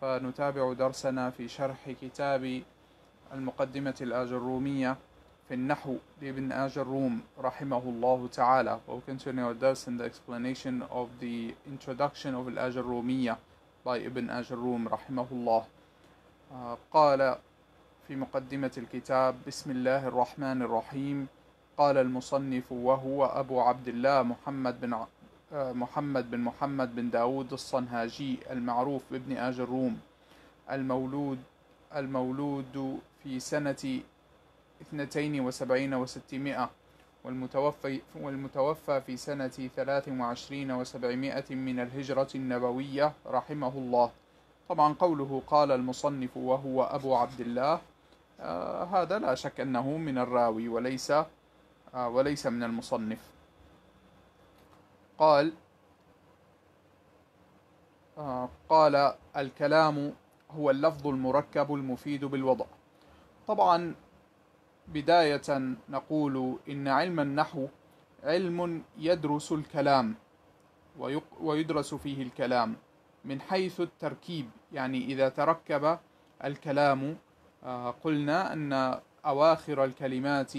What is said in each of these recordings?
فنتابع درسنا في شرح كتاب المقدمة الآجرومية في النحو لابن آجروم رحمه الله تعالى. We'll continue our درس in the explanation of the introduction of الآجرومية by ابن آجروم رحمه الله. آه، قال في مقدمة الكتاب بسم الله الرحمن الرحيم قال المصنف وهو أبو عبد الله محمد بن محمد بن محمد بن داود الصنهاجي المعروف بابن آج الروم المولود المولود في سنة اثنتين وسبعين وستمائة والمتوفي, والمتوفى في سنة ثلاث وعشرين وسبعمائة من الهجرة النبوية رحمه الله طبعا قوله قال المصنف وهو أبو عبد الله آه هذا لا شك أنه من الراوي وليس آه وليس من المصنف قال آه، قال الكلام هو اللفظ المركب المفيد بالوضع طبعا بداية نقول إن علم النحو علم يدرس الكلام ويدرس فيه الكلام من حيث التركيب يعني إذا تركب الكلام آه، قلنا أن أواخر الكلمات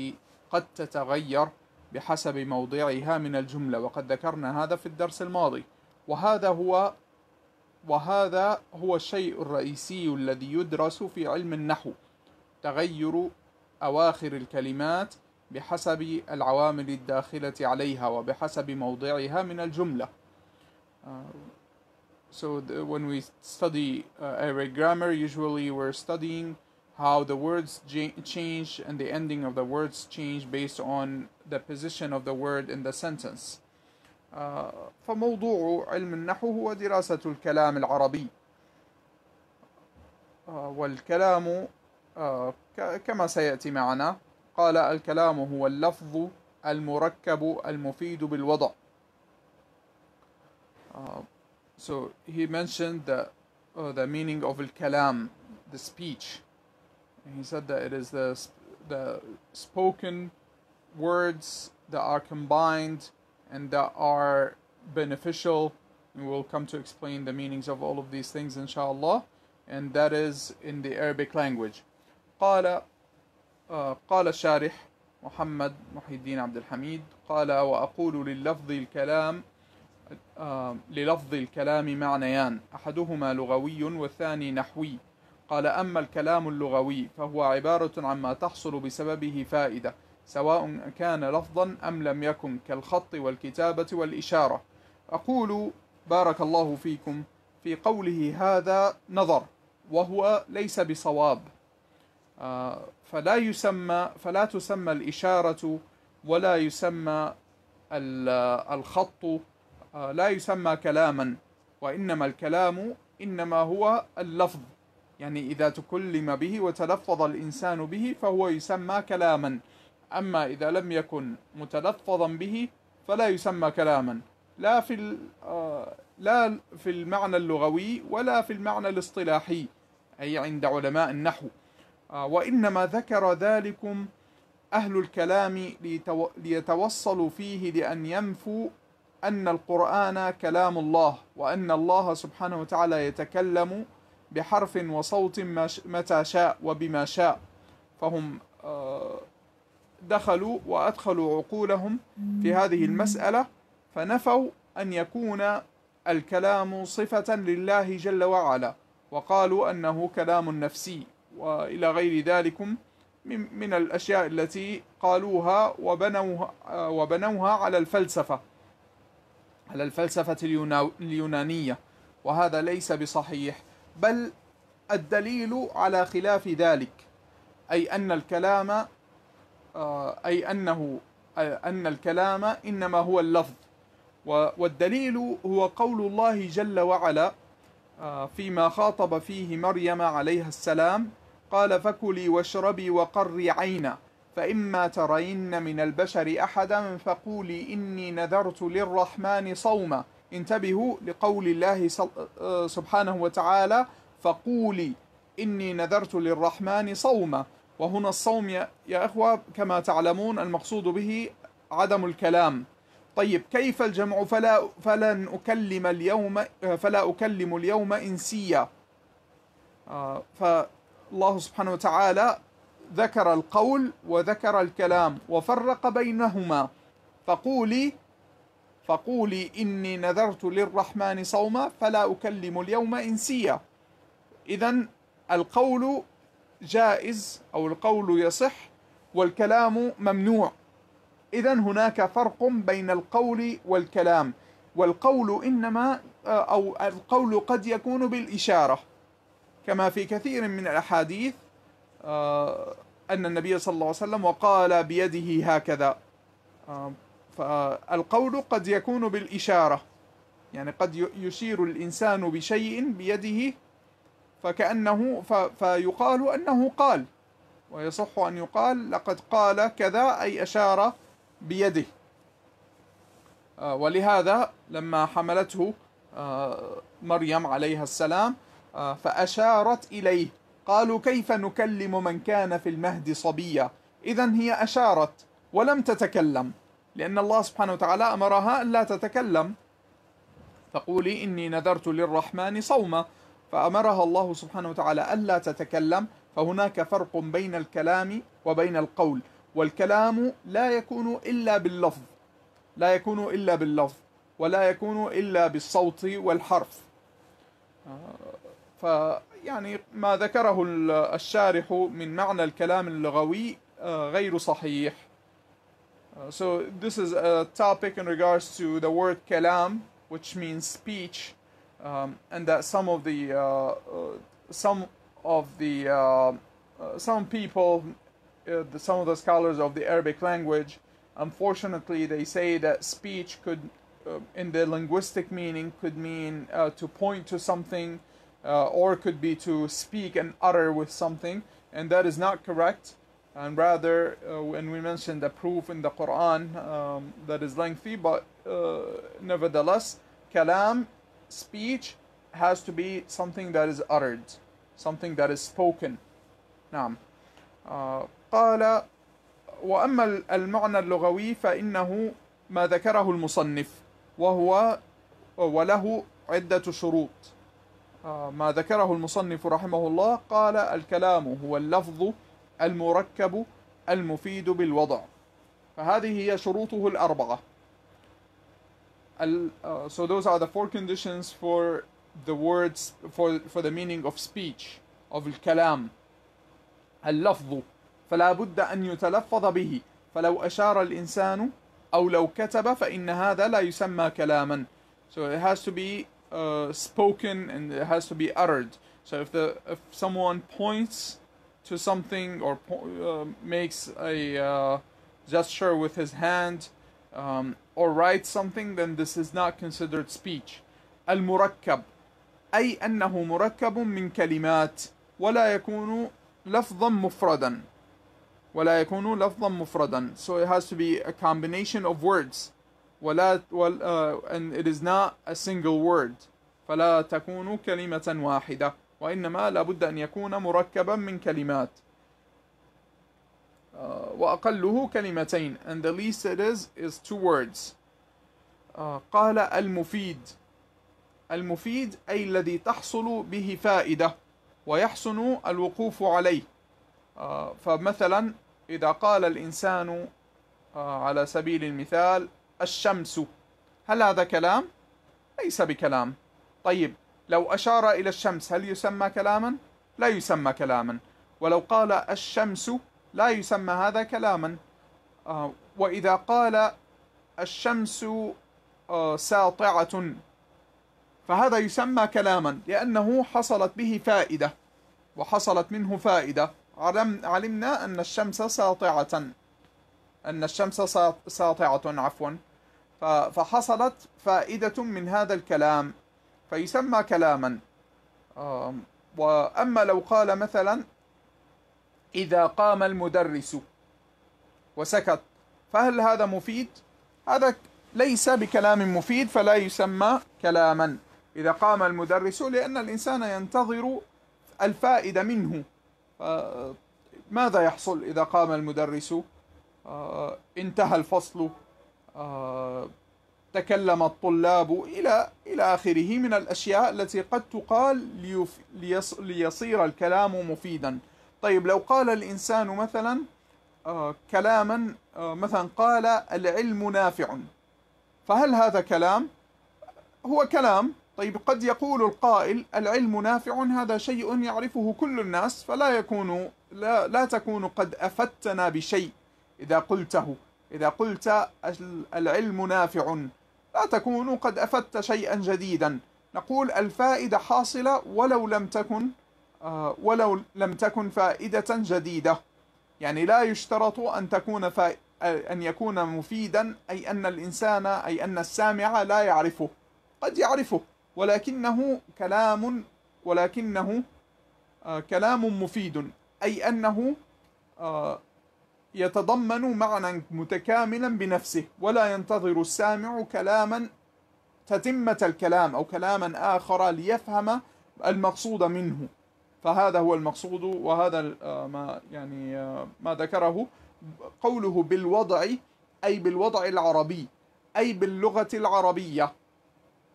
قد تتغير بحسب موضعها من الجملة وقد ذكرنا هذا في الدرس الماضي وهذا هو وهذا هو الشيء الرئيسي الذي يدرس في علم النحو تغير أواخر الكلمات بحسب العوامل الداخلة عليها وبحسب موضعها من الجملة uh, So when we study uh, Arabic grammar, usually we're studying how the words change and the ending of the words change based on the position of the word in the sentence فموضوع علم النحو هو دراسة الكلام العربي والكلام كما سيأتي معنا قال الكلام هو اللفظ المركب المفيد بالوضع so he mentioned the uh, the meaning of الكلام the speech. he said that it is the the spoken words that are combined and that are beneficial. And we'll come to explain the meanings of all of these things, inshallah. And that is in the Arabic language. قال قال شارح محمد محي الدين عبد الحميد قال وأقول للفظ الكلام للفظ الكلام معنيان أحدهما لغوي والثاني نحوي قال أما الكلام اللغوي فهو عبارة عما تحصل بسببه فائدة سواء كان لفظا أم لم يكن كالخط والكتابة والإشارة أقول بارك الله فيكم في قوله هذا نظر وهو ليس بصواب آه، فلا يسمى فلا تسمى الإشارة ولا يسمى الخط آه، لا يسمى كلاما وإنما الكلام إنما هو اللفظ يعني إذا تكلم به وتلفظ الإنسان به فهو يسمى كلاما أما إذا لم يكن متلفظا به فلا يسمى كلاما لا في آه، لا في المعنى اللغوي ولا في المعنى الاصطلاحي أي عند علماء النحو آه، وإنما ذكر ذلكم أهل الكلام ليتوصلوا فيه لأن ينفوا أن القرآن كلام الله وأن الله سبحانه وتعالى يتكلم بحرف وصوت متى شاء وبما شاء فهم دخلوا وأدخلوا عقولهم في هذه المسألة فنفوا أن يكون الكلام صفة لله جل وعلا وقالوا أنه كلام نفسي وإلى غير ذلك من الأشياء التي قالوها وبنوها, وبنوها على الفلسفة على الفلسفة اليونانية وهذا ليس بصحيح بل الدليل على خلاف ذلك أي أن الكلام آه، أي أنه آه، أن الكلام إنما هو اللفظ والدليل هو قول الله جل وعلا آه، فيما خاطب فيه مريم عليها السلام قال فكلي واشربي وقري عينا فإما ترين من البشر أحدا فقولي إني نذرت للرحمن صوما انتبهوا لقول الله سبحانه وتعالى فقولي إني نذرت للرحمن صوما وهنا الصوم يا, يا إخوة كما تعلمون المقصود به عدم الكلام طيب كيف الجمع فلا فلن أكلم اليوم فلا أكلم اليوم إنسيا آه، فالله سبحانه وتعالى ذكر القول وذكر الكلام وفرق بينهما فقولي فقولي إني نذرت للرحمن صوما فلا أكلم اليوم إنسيا إذا القول جائز أو القول يصح والكلام ممنوع إذا هناك فرق بين القول والكلام والقول إنما آه، أو القول قد يكون بالإشارة كما في كثير من الأحاديث آه، أن النبي صلى الله عليه وسلم وقال بيده هكذا آه، فالقول قد يكون بالإشارة يعني قد يشير الإنسان بشيء بيده فكأنه فيقال أنه قال ويصح أن يقال لقد قال كذا أي أشار بيده آه، ولهذا لما حملته آه، مريم عليها السلام آه، فأشارت إليه قالوا كيف نكلم من كان في المهد صبيا إذا هي أشارت ولم تتكلم لأن الله سبحانه وتعالى أمرها أن لا تتكلم فقولي إني نذرت للرحمن صوما فأمرها الله سبحانه وتعالى ألا تتكلم فهناك فرق بين الكلام وبين القول والكلام لا يكون إلا باللفظ لا يكون إلا باللفظ ولا يكون إلا بالصوت والحرف فيعني ما ذكره الشارح من معنى الكلام اللغوي آه، غير صحيح آه، So this is a topic in regards to the word kalam which means speech um, and that some of the uh, uh some of the uh, uh, some people, the, some of the scholars of the Arabic language, unfortunately, they say that speech could, in the linguistic meaning, could mean to point to something, or could be to speak and utter with something, and that is not correct and rather uh, when we mentioned the proof in the Quran um, that is lengthy but uh, nevertheless kalam speech has to be something that is uttered something that is spoken نعم آه، قال وأما المعنى اللغوي فإنه ما ذكره المصنف وهو وله عدة شروط آه، ما ذكره المصنف رحمه الله قال الكلام هو اللفظ المركب المفيد بالوضع فهذه هي شروطه الأربعة Uh, so those are the four conditions for the words for for the meaning of speech of الكلام اللفظ فلا بد أن يتلفظ به فلو أشار الإنسان أو لو كتب فإن هذا لا يسمى كلاما so it has to be uh, spoken and it has to be uttered so if the if someone points to something or uh, makes a uh, gesture with his hand um, or write something then this is not considered speech المركب أي أنه مركب من كلمات ولا يكون لفظا مفردا ولا يكون لفظا مفردا so it has to be a combination of words ولا وال, uh, and it is not a single word فلا تكون كلمة واحدة وإنما لابد أن يكون مركبا من كلمات آه، وأقله كلمتين and the least it is is two words آه، قال المفيد المفيد أي الذي تحصل به فائدة ويحسن الوقوف عليه آه، فمثلا إذا قال الإنسان على سبيل المثال الشمس هل هذا كلام؟ ليس بكلام طيب لو أشار إلى الشمس هل يسمى كلاما؟ لا يسمى كلاما ولو قال الشمس لا يسمى هذا كلاما آه، وإذا قال الشمس آه، ساطعة فهذا يسمى كلاما لأنه حصلت به فائدة وحصلت منه فائدة علم علمنا أن الشمس ساطعة أن الشمس ساطعة عفوا فحصلت فائدة من هذا الكلام فيسمى كلاما آه، وأما لو قال مثلا إذا قام المدرس وسكت فهل هذا مفيد؟ هذا ليس بكلام مفيد فلا يسمى كلاما إذا قام المدرس لأن الإنسان ينتظر الفائدة منه ماذا يحصل إذا قام المدرس آه، انتهى الفصل آه، تكلم الطلاب إلى إلى آخره من الأشياء التي قد تقال ليصير الكلام مفيدا طيب لو قال الإنسان مثلا آه، كلاما آه، مثلا قال العلم نافع فهل هذا كلام؟ هو كلام طيب قد يقول القائل العلم نافع هذا شيء يعرفه كل الناس فلا يكون لا, لا تكون قد أفدتنا بشيء إذا قلته إذا قلت العلم نافع لا تكون قد أفدت شيئا جديدا نقول الفائدة حاصلة ولو لم تكن آه، ولو لم تكن فائدة جديدة يعني لا يشترط أن تكون فا... أن يكون مفيدا أي أن الإنسان أي أن السامع لا يعرفه قد يعرفه ولكنه كلام ولكنه آه، كلام مفيد أي أنه آه، يتضمن معنى متكاملا بنفسه ولا ينتظر السامع كلاما تتمة الكلام أو كلاما آخر ليفهم المقصود منه فهذا هو المقصود وهذا آه، ما يعني آه، ما ذكره قوله بالوضع أي بالوضع العربي أي باللغة العربية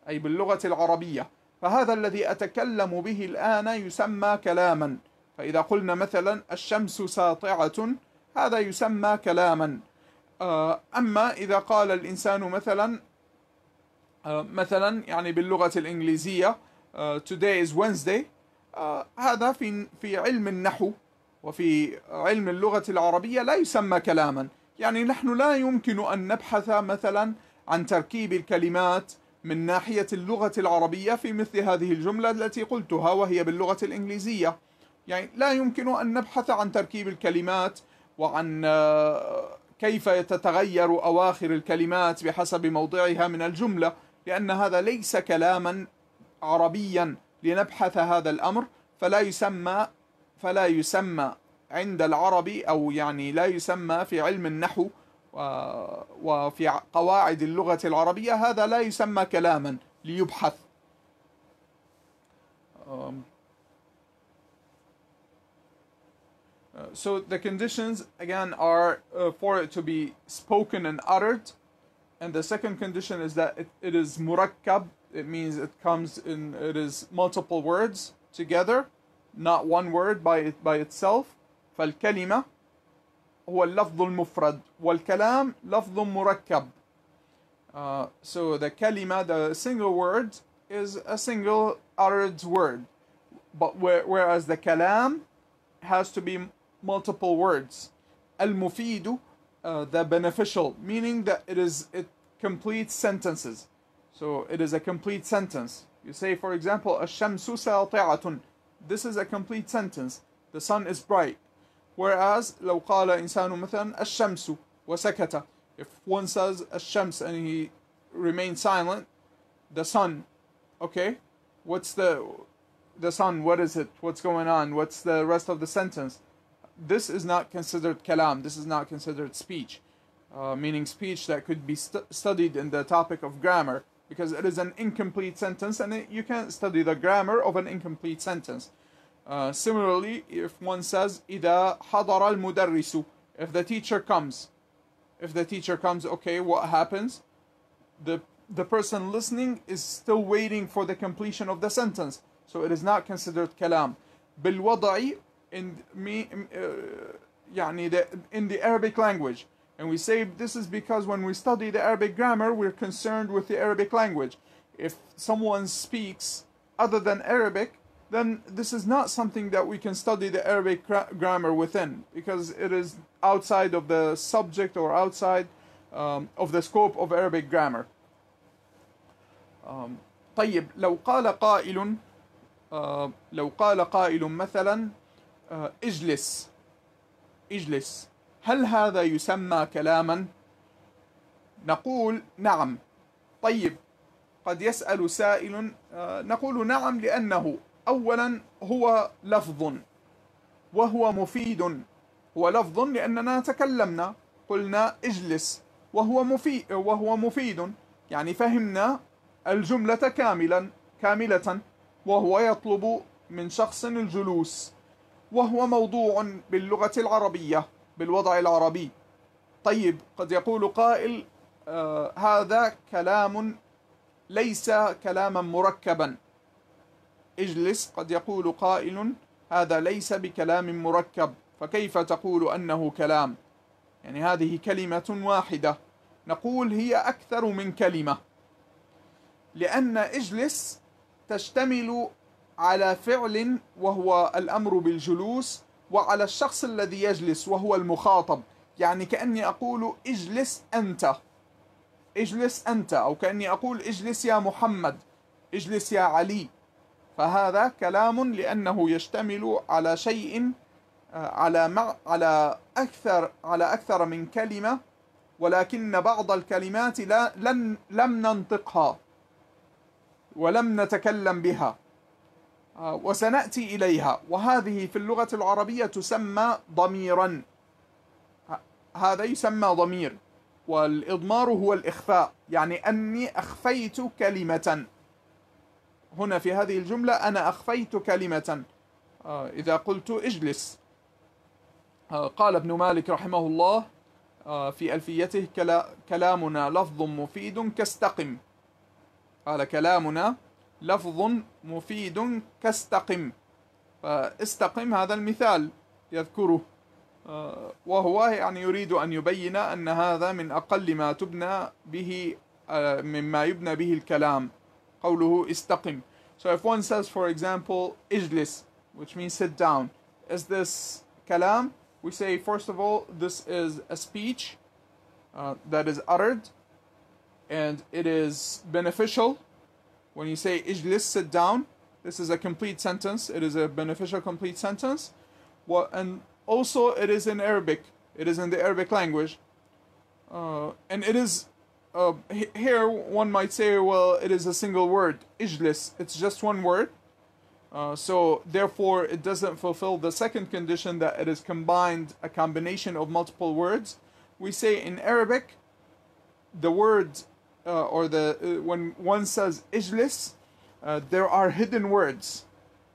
أي باللغة العربية فهذا الذي أتكلم به الآن يسمى كلاما فإذا قلنا مثلا الشمس ساطعة هذا يسمى كلاما آه، أما إذا قال الإنسان مثلا مثلا يعني باللغة الإنجليزية today is Wednesday آه، هذا في في علم النحو وفي علم اللغة العربية لا يسمى كلاما يعني نحن لا يمكن أن نبحث مثلا عن تركيب الكلمات من ناحية اللغة العربية في مثل هذه الجملة التي قلتها وهي باللغة الإنجليزية يعني لا يمكن أن نبحث عن تركيب الكلمات وعن آه، كيف تتغير أواخر الكلمات بحسب موضعها من الجملة لأن هذا ليس كلاما عربيا لنبحث هذا الأمر فلا يسمى فلا يسمى عند العربي أو يعني لا يسمى في علم النحو وفي قواعد اللغة العربية هذا لا يسمى كلاما ليبحث um, uh, so the conditions again are uh, for it to be spoken and uttered and the second condition is that it, it is مركب It means it comes in, it is multiple words together, not one word by, by itself. فالكلمة هو اللفظ المفرد والكلام لفظ مركب. Uh, so the kalima, the single word, is a single uttered word. But where, whereas the kalam has to be multiple words. Al-mufidu, uh, the beneficial, meaning that it is it completes sentences. So it is a complete sentence. You say, for example, الشمس ساطعة. This is a complete sentence. The sun is bright. Whereas لو قال إنسان مثلا الشمس وسكت. If one says الشمس and he remains silent, the sun, okay, what's the the sun? What is it? What's going on? What's the rest of the sentence? This is not considered kalam. This is not considered speech, uh, meaning speech that could be st- studied in the topic of grammar because it is an incomplete sentence and it, you can't study the grammar of an incomplete sentence. Uh, similarly, if one says إذا حضر المدرس if the teacher comes, if the teacher comes, okay, what happens? The the person listening is still waiting for the completion of the sentence, so it is not considered kalam. بالوضع in me, uh, يعني the, in the Arabic language, and we say this is because when we study the Arabic grammar, we're concerned with the Arabic language. If someone speaks other than Arabic, then this is not something that we can study the Arabic grammar within, because it is outside of the subject or outside um, of the scope of Arabic grammar. Um, طيب لو قال قائل لو قال قائل مثلا اجلس اجلس هل هذا يسمى كلاما؟ نقول نعم طيب قد يسأل سائل آه، نقول نعم لأنه أولا هو لفظ وهو مفيد هو لفظ لأننا تكلمنا قلنا اجلس وهو مفيد وهو مفيد يعني فهمنا الجملة كاملا كاملة وهو يطلب من شخص الجلوس وهو موضوع باللغة العربية بالوضع العربي طيب قد يقول قائل آه، هذا كلام ليس كلاما مركبا اجلس قد يقول قائل هذا ليس بكلام مركب فكيف تقول أنه كلام يعني هذه كلمة واحدة نقول هي أكثر من كلمة لأن اجلس تشتمل على فعل وهو الأمر بالجلوس وعلى الشخص الذي يجلس وهو المخاطب يعني كأني أقول اجلس أنت اجلس أنت أو كأني أقول اجلس يا محمد اجلس يا علي فهذا كلام لأنه يشتمل على شيء آه، على مع على أكثر على أكثر من كلمة ولكن بعض الكلمات لا لن لم ننطقها ولم نتكلم بها آه، وسنأتي إليها وهذه في اللغة العربية تسمى ضميرا هذا يسمى ضمير والإضمار هو الإخفاء يعني أني أخفيت كلمة هنا في هذه الجملة أنا أخفيت كلمة آه، إذا قلت اجلس آه، قال ابن مالك رحمه الله في ألفيته كلامنا لفظ مفيد كاستقم قال كلامنا لفظ مفيد كاستقم فاستقم هذا المثال يذكره وهو يعني يريد أن يبين أن هذا من أقل ما تبنى به مما يبنى به الكلام قوله استقم So if one says for example اجلس which means sit down is this كلام we say first of all this is a speech uh, that is uttered and it is beneficial When you say ijlis, sit down, this is a complete sentence. It is a beneficial complete sentence. Well, and also it is in Arabic. It is in the Arabic language. Uh, and it is uh, here one might say, well, it is a single word, ijlis. It's just one word. Uh, so therefore, it doesn't fulfill the second condition that it is combined, a combination of multiple words. We say in Arabic, the words uh, or the uh, when one says ijlis, uh, there are hidden words,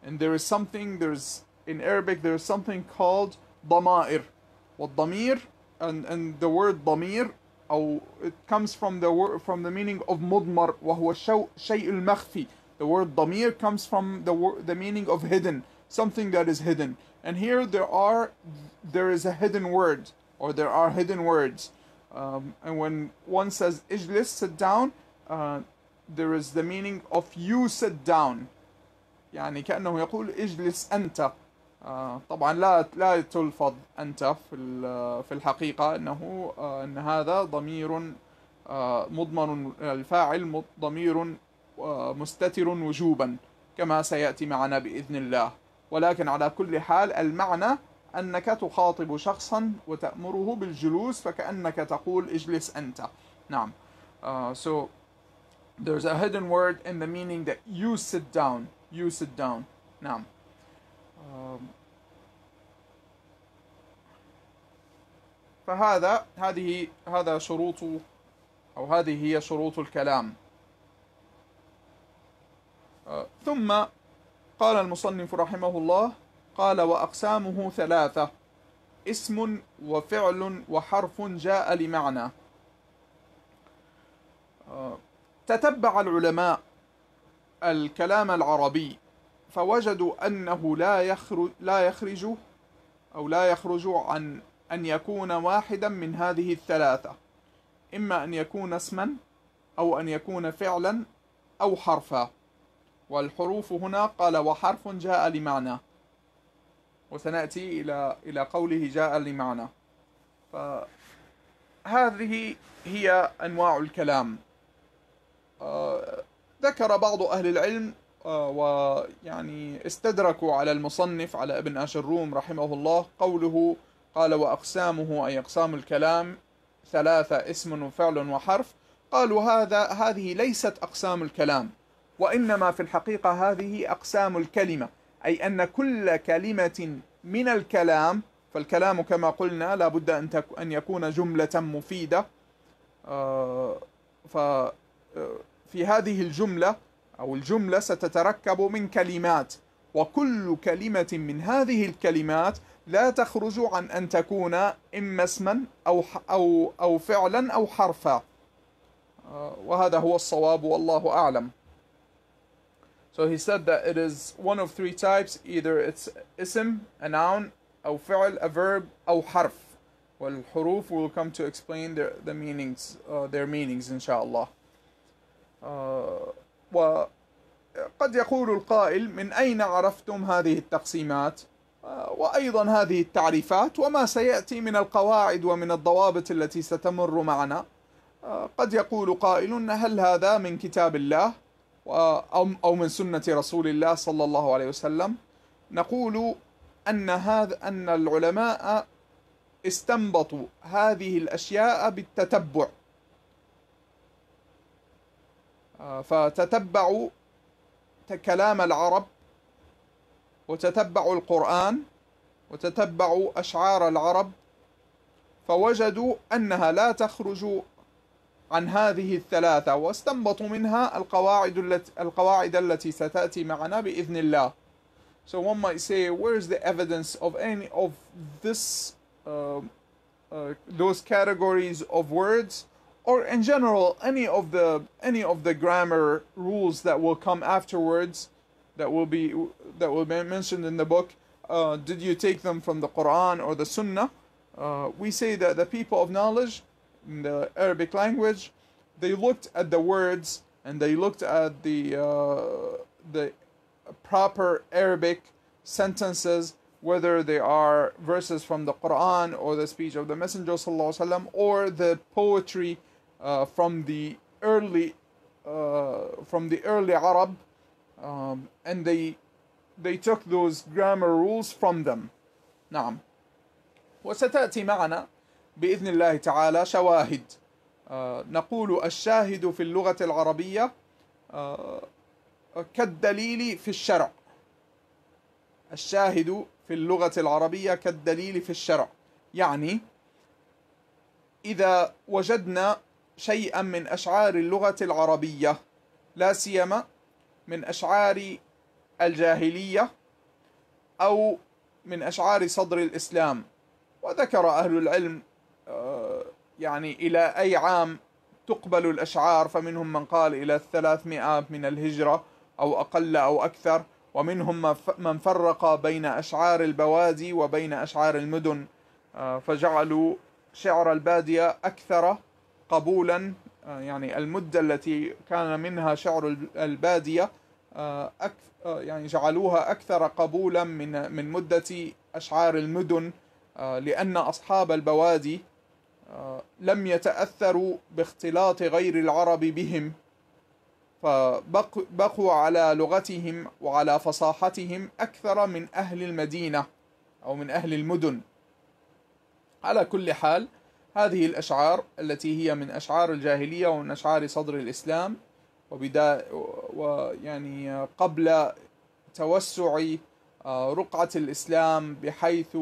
and there is something there's in Arabic there is something called damair, والضمير and and the word ضمير Oh, it comes from the word from the meaning of مضمر وهو شيء المخفي the word ضمير comes from the the meaning of hidden something that is hidden and here there are there is a hidden word or there are hidden words Um, and when one says ijlis, sit down, uh, there is the meaning of you sit down. يعني كأنه يقول اجلس أنت. Uh, طبعا لا لا تلفظ أنت في في الحقيقة أنه uh, أن هذا ضمير uh, مضمر الفاعل ضمير آه، مستتر وجوبا كما سيأتي معنا بإذن الله. ولكن على كل حال المعنى أنك تخاطب شخصا وتأمره بالجلوس فكأنك تقول اجلس أنت نعم uh, so there's a hidden word in the meaning that you sit down you sit down نعم um, فهذا هذه هذا شروط أو هذه هي شروط الكلام uh, ثم قال المصنف رحمه الله قال وأقسامه ثلاثة اسم وفعل وحرف جاء لمعنى تتبع العلماء الكلام العربي فوجدوا أنه لا يخرج, لا يخرج أو لا يخرج عن أن يكون واحدا من هذه الثلاثة إما أن يكون اسما أو أن يكون فعلا أو حرفا والحروف هنا قال وحرف جاء لمعنى وسنأتي إلى إلى قوله جاء لمعنى فهذه هي أنواع الكلام آه، ذكر بعض أهل العلم آه، ويعني استدركوا على المصنف على ابن أشروم رحمه الله قوله قال وأقسامه أي أقسام الكلام ثلاثة اسم وفعل وحرف قالوا هذا هذه ليست أقسام الكلام وإنما في الحقيقة هذه أقسام الكلمة أي أن كل كلمة من الكلام فالكلام كما قلنا لابد أن أن يكون جملة مفيدة آه، ففي آه، هذه الجملة أو الجملة ستتركب من كلمات وكل كلمة من هذه الكلمات لا تخرج عن أن تكون إما اسما أو, أو, أو فعلا أو حرفا آه، وهذا هو الصواب والله أعلم So he said that it is one of three types either it's ism, a noun, أو fi'l, a verb, harf. Well, والحروف will come to explain their, the meanings, uh, their meanings inshallah. Uh, وقد يقول القائل من أين عرفتم هذه التقسيمات؟ وأيضا هذه التعريفات وما سيأتي من القواعد ومن الضوابط التي ستمر معنا قد يقول قائل هل هذا من كتاب الله أو من سنة رسول الله صلى الله عليه وسلم نقول أن هذا أن العلماء استنبطوا هذه الأشياء بالتتبع آه، فتتبعوا كلام العرب وتتبعوا القرآن وتتبعوا أشعار العرب فوجدوا أنها لا تخرج عن هذه الثلاثة واستنبطوا منها القواعد التي القواعد التي ستأتي معنا بإذن الله. So one might say, where's the evidence of any of this, uh, uh, those categories of words, or in general any of the any of the grammar rules that will come afterwards, that will be that will be mentioned in the book? Uh, did you take them from the Quran or the Sunnah? Uh, we say that the people of knowledge in the Arabic language, they looked at the words and they looked at the uh, the proper Arabic sentences, whether they are verses from the Quran or the speech of the Messenger وسلم, or the poetry uh, from the early uh, from the early Arab, um, and they they took those grammar rules from them. نعم. وستأتي معنا بإذن الله تعالى شواهد آه، نقول الشاهد في اللغة العربية آه، كالدليل في الشرع الشاهد في اللغة العربية كالدليل في الشرع يعني إذا وجدنا شيئا من أشعار اللغة العربية لا سيما من أشعار الجاهلية أو من أشعار صدر الإسلام وذكر أهل العلم يعني إلى أي عام تقبل الأشعار فمنهم من قال إلى الثلاثمائة من الهجرة أو أقل أو أكثر ومنهم من فرق بين أشعار البوادي وبين أشعار المدن آه، فجعلوا شعر البادية أكثر قبولا آه، يعني المدة التي كان منها شعر البادية آه، يعني جعلوها أكثر قبولا من من مدة أشعار المدن لأن أصحاب البوادي لم يتأثروا باختلاط غير العرب بهم فبقوا على لغتهم وعلى فصاحتهم أكثر من أهل المدينة أو من أهل المدن على كل حال هذه الأشعار التي هي من أشعار الجاهلية ومن أشعار صدر الإسلام وبدا ويعني قبل توسع آه، رقعة الإسلام بحيث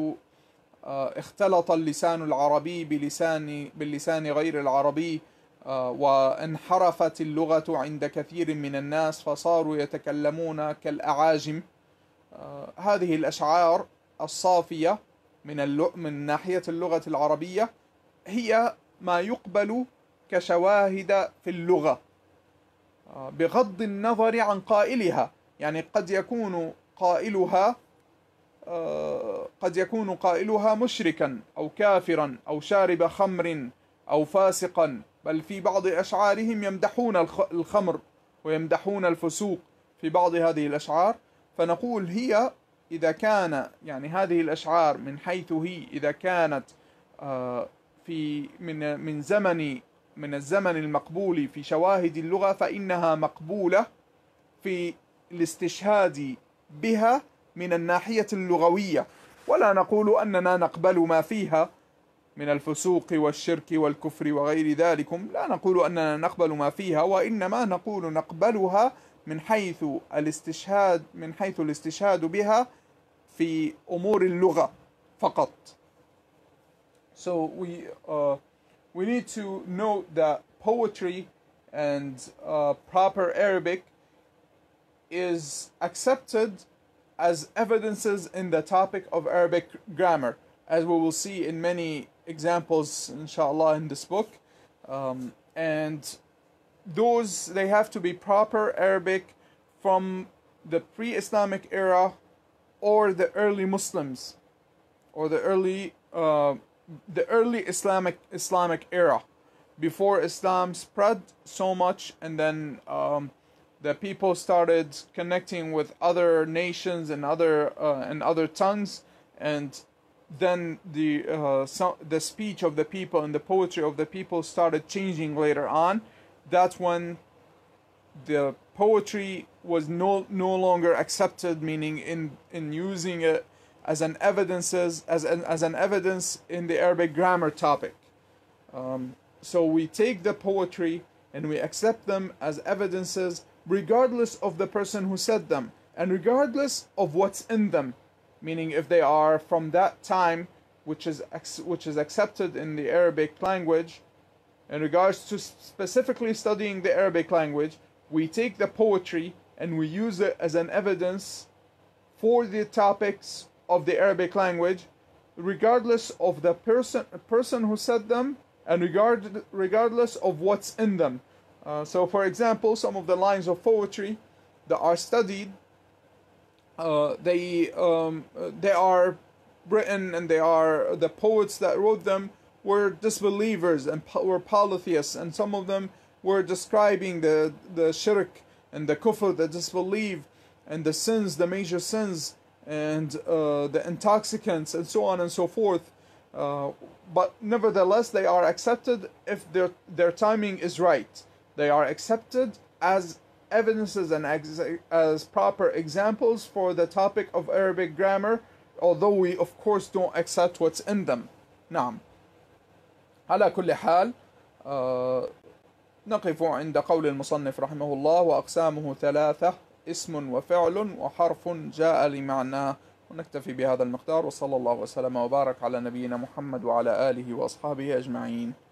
آه، اختلط اللسان العربي بلسان باللسان غير العربي آه، وانحرفت اللغة عند كثير من الناس فصاروا يتكلمون كالأعاجم آه، هذه الأشعار الصافية من من ناحية اللغة العربية هي ما يقبل كشواهد في اللغة بغض النظر عن قائلها يعني قد يكون قائلها آه، قد يكون قائلها مشركا أو كافرا أو شارب خمر أو فاسقا بل في بعض أشعارهم يمدحون الخمر ويمدحون الفسوق في بعض هذه الأشعار فنقول هي إذا كان يعني هذه الأشعار من حيث هي إذا كانت آه، في من من زمن من الزمن المقبول في شواهد اللغة فإنها مقبولة في الاستشهاد بها من الناحية اللغوية ولا نقول أننا نقبل ما فيها من الفسوق والشرك والكفر وغير ذلك لا نقول أننا نقبل ما فيها وإنما نقول نقبلها من حيث الاستشهاد من حيث الاستشهاد بها في أمور اللغة فقط So we uh, we need to note that poetry and uh, proper Arabic is accepted as evidences in the topic of Arabic grammar, as we will see in many examples, inshallah, in this book. Um, and those, they have to be proper Arabic from the pre Islamic era or the early Muslims or the early. Uh, the early Islamic Islamic era, before Islam spread so much, and then um, that people started connecting with other nations and other uh, and other tongues and then the uh, so the speech of the people and the poetry of the people started changing later on that's when the poetry was no no longer accepted meaning in in using it as an evidences as an, as an evidence in the Arabic grammar topic um, so we take the poetry and we accept them as evidences regardless of the person who said them, and regardless of what's in them, meaning if they are from that time which is which is accepted in the Arabic language. In regards to specifically studying the Arabic language, we take the poetry and we use it as an evidence for the topics of the Arabic language, regardless of the person person who said them and regard, regardless of what's in them. Uh, so, for example, some of the lines of poetry that are studied, uh, they um, they are written and they are the poets that wrote them were disbelievers and po- were polytheists, and some of them were describing the the shirk and the kufr, the disbelief, and the sins, the major sins, and uh, the intoxicants, and so on and so forth. Uh, but nevertheless, they are accepted if their their timing is right. They are accepted as evidences and ex- as proper examples for the topic of Arabic grammar, although we of course don't accept what's in them. نعم. على كل حال نقف عند قول المصنف رحمه الله وأقسامه ثلاثة اسم وفعل وحرف جاء لمعنى ونكتفي بهذا المقدار وصلى الله وسلم وبارك على نبينا محمد وعلى آله وأصحابه أجمعين